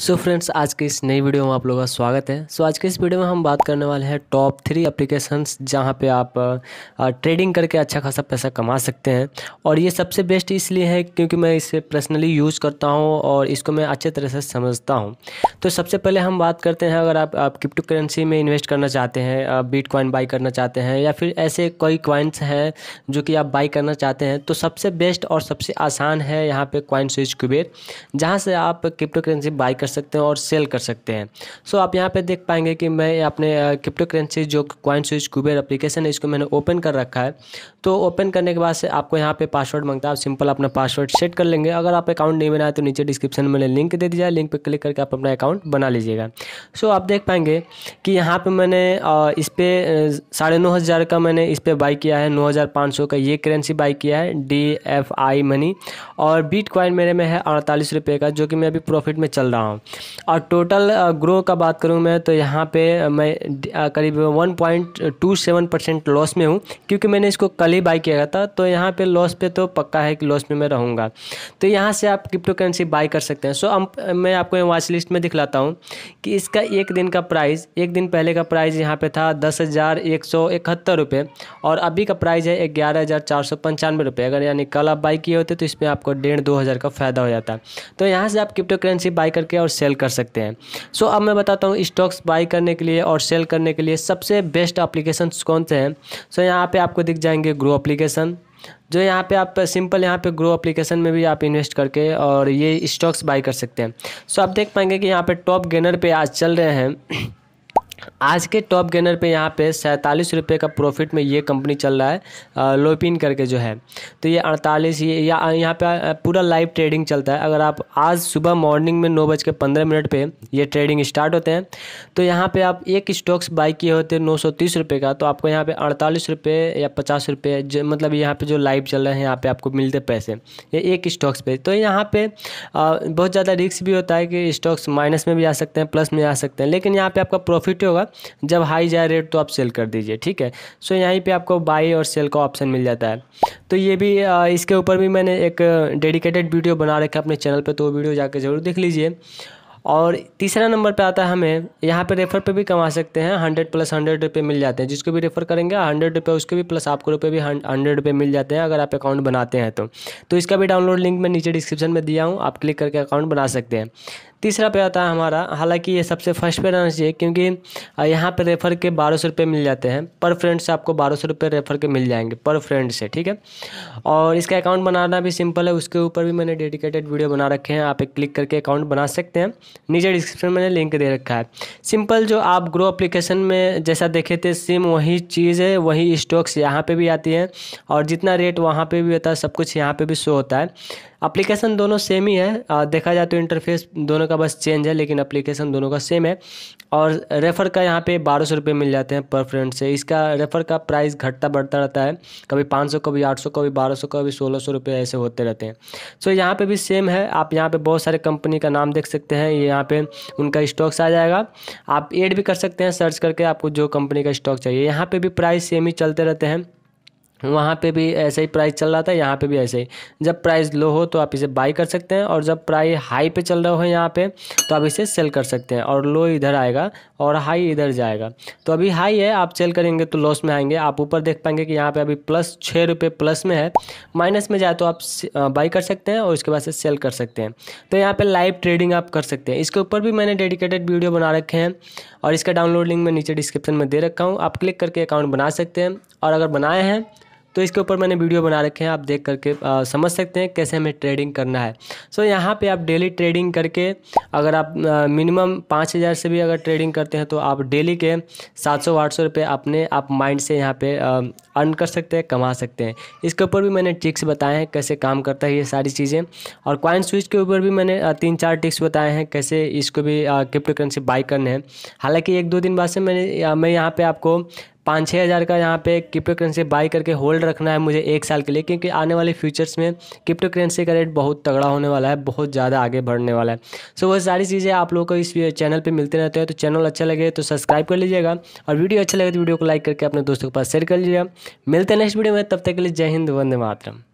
सो so friends आज के इस नई वीडियो में आप लोगों का स्वागत है सो so, आज के इस वीडियो में हम बात करने वाले हैं टॉप थ्री एप्लीकेशंस जहां पे आप ट्रेडिंग करके अच्छा खासा पैसा कमा सकते हैं और ये सबसे बेस्ट इसलिए है क्योंकि मैं इसे पर्सनली यूज़ करता हूं और इसको मैं अच्छे तरह से समझता हूं तो सबसे पहले हम बात करते हैं अगर आप, आप क्रिप्टो करेंसी में इन्वेस्ट करना चाहते हैं बीट क्वाइन बाई करना चाहते हैं या फिर ऐसे कोई क्वाइंस हैं जो कि आप बाई करना चाहते हैं तो सबसे बेस्ट और सबसे आसान है यहाँ पर क्वाइन स्विच कुबेर जहाँ से आप क्रिप्टो करेंसी बाई कर सकते हैं और सेल कर सकते हैं सो so, आप यहाँ पे देख पाएंगे कि मैं अपने क्रिप्टो करेंसी जो क्वाइन स्विच कुबेर अप्लीकेशन है इसको मैंने ओपन कर रखा है तो ओपन करने के बाद से आपको यहाँ पे पासवर्ड मांगता है आप सिंपल अपना पासवर्ड सेट कर लेंगे अगर आप अकाउंट नहीं बनाए तो नीचे डिस्क्रिप्शन में लिंक दे दीजिए लिंक पर क्लिक करके आप अपना अकाउंट बना लीजिएगा सो आप देख पाएंगे कि यहाँ पर मैंने इस पर साढ़े नौ हज़ार का मैंने इस पर बाई किया है नौ हज़ार पाँच सौ का ये करेंसी बाई किया है डी एफ आई मनी और बीट क्वाइन मेरे में है अड़तालीस रुपये का जो कि मैं अभी प्रॉफिट में चल रहा हूँ हूँ और टोटल ग्रो uh, का बात करूँ मैं तो यहाँ पे uh, मैं uh, करीब 1.27 परसेंट लॉस में हूँ क्योंकि मैंने इसको कल ही बाई किया था तो यहाँ पे लॉस पे तो पक्का है कि लॉस में मैं रहूँगा तो यहाँ से आप क्रिप्टो करेंसी बाई कर सकते हैं सो हम um, मैं आपको वॉच लिस्ट में दिखलाता हूँ कि इसका एक दिन का प्राइस एक दिन पहले का प्राइस यहाँ पे था दस हज़ार एक सौ इकहत्तर रुपये और अभी का प्राइज़ है ग्यारह हज़ार चार सौ पंचानवे रुपये अगर यानी कल आप बाई किए होते तो इसमें आपको डेढ़ दो हज़ार का फ़ायदा हो जाता तो यहाँ से आप क्रिप्टो करेंसी बाई करके और सेल कर सकते हैं सो अब मैं बताता हूँ स्टॉक्स बाई करने के लिए और सेल करने के लिए सबसे बेस्ट अप्लीकेशन कौन से हैं सो यहाँ पर आपको दिख जाएंगे ग्रो अप्लीकेशन जो यहाँ पे आप सिंपल यहाँ पे ग्रो एप्लीकेशन में भी आप इन्वेस्ट करके और ये स्टॉक्स बाई कर सकते हैं सो आप देख पाएंगे कि यहाँ पे टॉप गेनर पे आज चल रहे हैं आज के टॉप गेनर पे यहाँ पे सैंतालीस रुपये का प्रॉफिट में ये कंपनी चल रहा है लोपिन करके जो है तो ये अड़तालीस ये या यहाँ पे पूरा लाइव ट्रेडिंग चलता है अगर आप आज सुबह मॉर्निंग में नौ बज के पंद्रह मिनट पर ये ट्रेडिंग स्टार्ट होते हैं तो यहाँ पे आप एक स्टॉक्स बाई किए होते हैं नौ सौ तीस रुपये का तो आपको यहाँ पर अड़तालीस रुपये या पचास रुपये मतलब यहाँ पर जो लाइव चल रहे हैं यहाँ पर आपको मिलते पैसे ये एक स्टॉक्स पे तो यहाँ पर बहुत ज़्यादा रिस्क भी होता है कि स्टॉक्स माइनस में भी आ सकते हैं प्लस में आ सकते हैं लेकिन यहाँ पर आपका प्रॉफिट क्या होगा जब हाई जाए रेट तो आप सेल कर दीजिए ठीक है सो यहीं पे आपको बाई और सेल का ऑप्शन मिल जाता है तो ये भी इसके ऊपर भी मैंने एक डेडिकेटेड वीडियो बना रखा है अपने चैनल पर तो वीडियो जाकर ज़रूर देख लीजिए और तीसरा नंबर पे आता है हमें यहाँ पे रेफर पे भी कमा सकते हैं हंड्रेड प्लस हंड्रेड रुपये मिल जाते हैं जिसको भी रेफर करेंगे हंड्रेड रुपये उसके भी प्लस आपको रुपये भी हंड्रेड रुपये मिल जाते हैं अगर आप अकाउंट बनाते हैं तो तो इसका भी डाउनलोड लिंक मैं नीचे डिस्क्रिप्शन में दिया हूँ आप क्लिक करके अकाउंट बना सकते हैं तीसरा पे आता है हमारा हालांकि ये सबसे फर्स्ट पे रहना चाहिए क्योंकि यहाँ पे रेफ़र के बारह सौ रुपये मिल जाते हैं पर फ्रेंड से आपको बारह सौ रुपये रेफ़र के मिल जाएंगे पर फ्रेंड से ठीक है और इसका अकाउंट बनाना भी सिंपल है उसके ऊपर भी मैंने डेडिकेटेड वीडियो बना रखे हैं आप एक क्लिक करके अकाउंट बना सकते हैं नीचे डिस्क्रिप्शन में मैंने लिंक दे रखा है सिंपल जो आप ग्रो अप्लीकेशन में जैसा देखे थे सिम वही चीज़ है वही स्टॉक्स यहाँ पर भी आती है और जितना रेट वहाँ पर भी होता है सब कुछ यहाँ पर भी शो होता है अप्लीकेशन दोनों सेम ही है देखा जाए तो इंटरफेस दोनों का का बस चेंज है लेकिन अप्लीकेशन दोनों का सेम है और रेफ़र का यहाँ पे बारह सौ रुपये मिल जाते हैं पर फ्रेंड से इसका रेफ़र का प्राइस घटता बढ़ता रहता है कभी पाँच सौ कभी आठ सौ कभी बारह सौ कभी सोलह सौ रुपये ऐसे होते रहते हैं सो so, यहाँ पर भी सेम है आप यहाँ पर बहुत सारे कंपनी का नाम देख सकते हैं ये यहाँ पर उनका स्टॉक्स आ जाएगा आप एड भी कर सकते हैं सर्च करके आपको जो कंपनी का स्टॉक चाहिए यहाँ पर भी प्राइस सेम ही चलते रहते हैं वहाँ पे भी ऐसे ही प्राइस चल रहा था यहाँ पे भी ऐसे ही जब प्राइस लो हो तो आप इसे बाई कर सकते हैं और जब प्राइस हाई पे चल रहा हो यहाँ पे तो आप इसे सेल कर सकते हैं और लो इधर आएगा और हाई इधर जाएगा तो अभी हाई है आप सेल करेंगे तो लॉस में आएंगे आप ऊपर देख पाएंगे कि यहाँ पर अभी प्लस छः रुपये प्लस में है माइनस में जाए तो आप बाई कर सकते हैं और उसके बाद से सेल कर सकते हैं तो यहाँ पर लाइव ट्रेडिंग आप कर सकते हैं इसके ऊपर भी मैंने डेडिकेटेड वीडियो बना रखे हैं और इसका डाउनलोड लिंक मैं नीचे डिस्क्रिप्शन में दे रखा हूँ आप क्लिक करके अकाउंट बना सकते हैं और अगर बनाए हैं तो इसके ऊपर मैंने वीडियो बना रखे हैं आप देख करके आ, समझ सकते हैं कैसे हमें ट्रेडिंग करना है सो so, यहाँ पे आप डेली ट्रेडिंग करके अगर आप मिनिमम पाँच हज़ार से भी अगर ट्रेडिंग करते हैं तो आप डेली के सात सौ आठ सौ रुपये अपने आप माइंड से यहाँ पे अर्न कर सकते हैं कमा सकते हैं इसके ऊपर भी मैंने ट्रिक्स बताए हैं कैसे काम करता है ये सारी चीज़ें और क्वाइन स्विच के ऊपर भी मैंने तीन चार ट्रिक्स बताए हैं कैसे इसको भी क्रिप्टो करेंसी बाई करने हैं हालांकि एक दो दिन बाद से मैंने मैं यहाँ पर आपको पाँच छः हज़ार का यहाँ पे क्रिप्टो करेंसी बाई करके होल्ड रखना है मुझे एक साल के लिए क्योंकि आने वाले फ्यूचर्स में क्रिप्टो करेंसी का रेट बहुत तगड़ा होने वाला है बहुत ज़्यादा आगे बढ़ने वाला है सो वह सारी चीज़ें आप लोगों को इस चैनल पर मिलते रहते हैं तो चैनल अच्छा लगे तो सब्सक्राइब कर लीजिएगा और वीडियो अच्छा लगे तो वीडियो को लाइक करके अपने दोस्तों के पास शेयर कर लीजिएगा मिलते हैं नेक्स्ट वीडियो में तब तक के लिए जय हिंद वंदे मातरम